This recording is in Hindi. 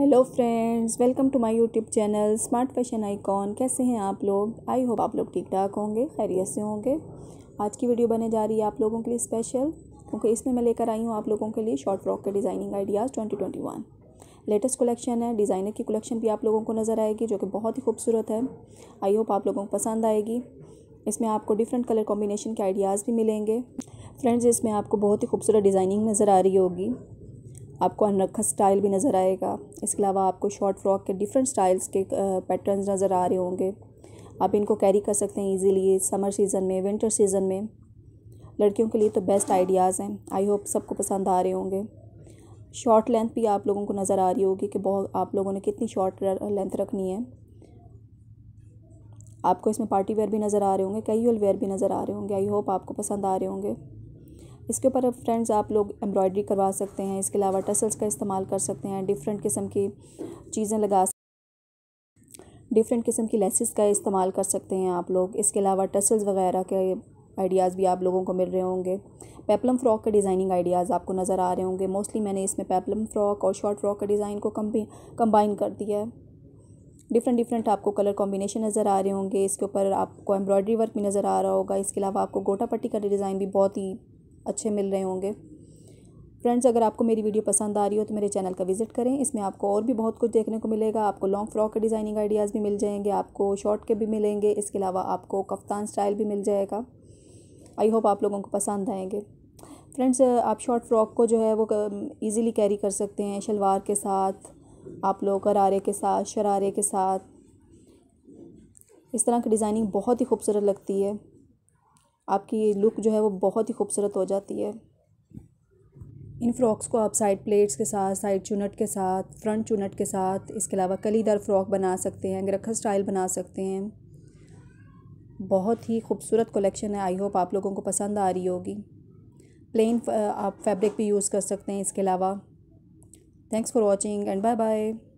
hello friends welcome to my YouTube channel smart fashion icon कैसे हैं आप लोग आई होप आप लोग ठीक ठाक होंगे खैरियत से होंगे आज की वीडियो बने जा रही है आप लोगों के लिए स्पेशल क्योंकि इसमें मैं लेकर आई हूँ आप लोगों के लिए शॉर्ट फ्रॉक के designing ideas twenty latest collection है डिज़ाइनर की कलेक्शन भी आप लोगों को नज़र आएगी जो कि बहुत ही खूबसूरत है आई होप आप लोगों को पसंद आएगी इसमें आपको डिफरेंट कलर कॉम्बिनेशन के आइडियाज़ भी मिलेंगे फ्रेंड्स इसमें आपको बहुत ही खूबसूरत डिज़ाइनिंग नज़र आ रही होगी आपको अनरखा स्टाइल भी नज़र आएगा इसके अलावा आपको शॉर्ट फ्रॉक के डिफरेंट स्टाइल्स के पैटर्न्स नज़र आ रहे होंगे आप इनको कैरी कर सकते हैं इजीली समर सीज़न में विंटर सीज़न में लड़कियों के लिए तो बेस्ट आइडियाज़ हैं आई होप सबको पसंद आ रहे होंगे शॉर्ट लेंथ भी आप लोगों को नज़र आ रही होगी कि बहुत आप लोगों ने कितनी शॉर्ट लेंथ रखनी है आपको इसमें पार्टी वेयर भी नज़र आ रहे होंगे कई वेयर भी नज़र आ रहे होंगे आई होप आपको पसंद आ रहे होंगे इसके ऊपर फ्रेंड्स आप लोग एम्ब्रॉयडरी करवा सकते हैं इसके अलावा टसल्स का इस्तेमाल कर सकते हैं डिफरेंट किस्म की चीज़ें लगा डिफरेंट किस्म की लेसिस का इस्तेमाल कर सकते हैं आप लोग इसके अलावा टसल्स वगैरह के आइडियाज़ भी आप लोगों को मिल रहे होंगे पेपलम फ्रॉक के डिज़ाइनिंग आइडियाज़ आपको नज़र आ रहे होंगे मोस्टली मैंने इसमें पेपलम फ्रॉक और शॉर्ट फ्रॉक का डिज़ाइन को कम्बी कम्बाइन कर दिया है डिफरेंट डिफरेंट आपको कलर कॉम्बिनेशन नज़र आ रहे होंगे इसके ऊपर आपको एम्ब्रॉयडरी वर्क भी नज़र आ रहा होगा इसके अलावा आपको गोटा पट्टी का डिज़ाइन भी बहुत ही अच्छे मिल रहे होंगे फ्रेंड्स अगर आपको मेरी वीडियो पसंद आ रही हो तो मेरे चैनल का विजिट करें इसमें आपको और भी बहुत कुछ देखने को मिलेगा आपको लॉन्ग फ्रॉक के डिज़ाइनिंग आइडियाज़ भी मिल जाएंगे आपको शॉर्ट के भी मिलेंगे इसके अलावा आपको कफ्तान स्टाइल भी मिल जाएगा आई होप आप लोगों को पसंद आएंगे फ्रेंड्स आप शॉर्ट फ्रॉक को जो है वो ईज़िली कैरी कर सकते हैं शलवार के साथ आप लोग करारे के साथ शरारे के साथ इस तरह की डिज़ाइनिंग बहुत ही खूबसूरत लगती है आपकी लुक जो है वो बहुत ही खूबसूरत हो जाती है इन फ्रॉक्स को आप साइड प्लेट्स के साथ साइड चुनट के साथ फ्रंट चुनट के साथ इसके अलावा कलीदार फ्रॉक बना सकते हैं ग्रखा स्टाइल बना सकते हैं बहुत ही खूबसूरत कलेक्शन है आई होप आप लोगों को पसंद आ रही होगी प्लेन आप फैब्रिक भी यूज़ कर सकते हैं इसके अलावा thanks for watching and bye bye